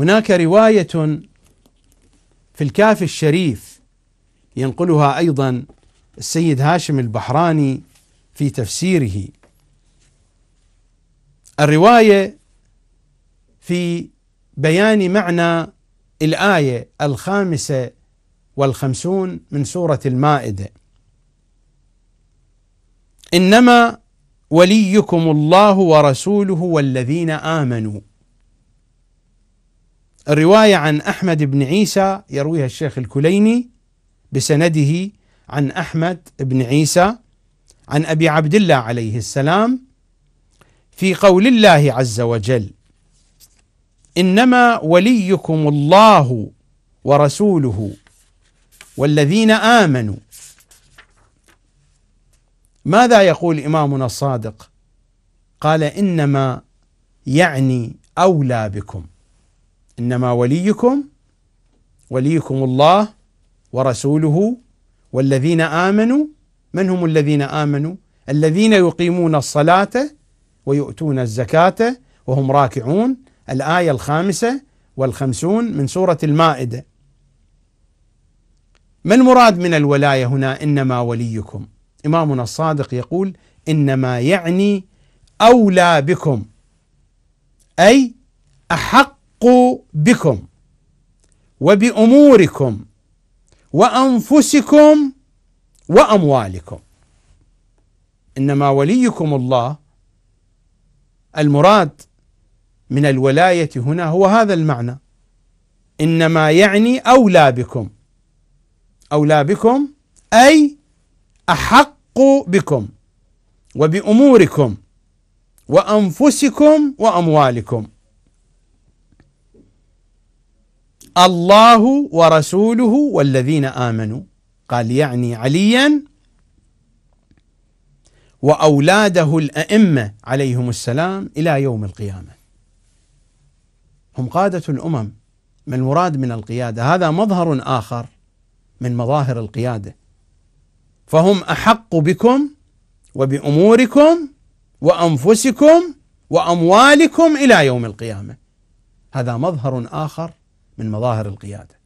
هناك رواية في الكافي الشريف ينقلها أيضا السيد هاشم البحراني في تفسيره الرواية في بيان معنى الآية الخامسة والخمسون من سورة المائدة إنما وليكم الله ورسوله والذين آمنوا الرواية عن أحمد بن عيسى يرويها الشيخ الكليني بسنده عن أحمد بن عيسى عن أبي عبد الله عليه السلام في قول الله عز وجل إنما وليكم الله ورسوله والذين آمنوا ماذا يقول إمامنا الصادق قال إنما يعني أولى بكم إنما وليكم وليكم الله ورسوله والذين آمنوا من هم الذين آمنوا الذين يقيمون الصلاة ويؤتون الزكاة وهم راكعون الآية الخامسة والخمسون من سورة المائدة ما المراد من الولاية هنا إنما وليكم إمامنا الصادق يقول إنما يعني أولى بكم أي أحق أحق بكم وبأموركم وأنفسكم وأموالكم إنما وليكم الله المراد من الولاية هنا هو هذا المعنى إنما يعني أولى بكم أولى بكم أي أحق بكم وبأموركم وأنفسكم وأموالكم الله ورسوله والذين آمنوا قال يعني عليا وأولاده الأئمة عليهم السلام إلى يوم القيامة هم قادة الأمم ما المراد من القيادة هذا مظهر آخر من مظاهر القيادة فهم أحق بكم وبأموركم وأنفسكم وأموالكم إلى يوم القيامة هذا مظهر آخر من مظاهر القيادة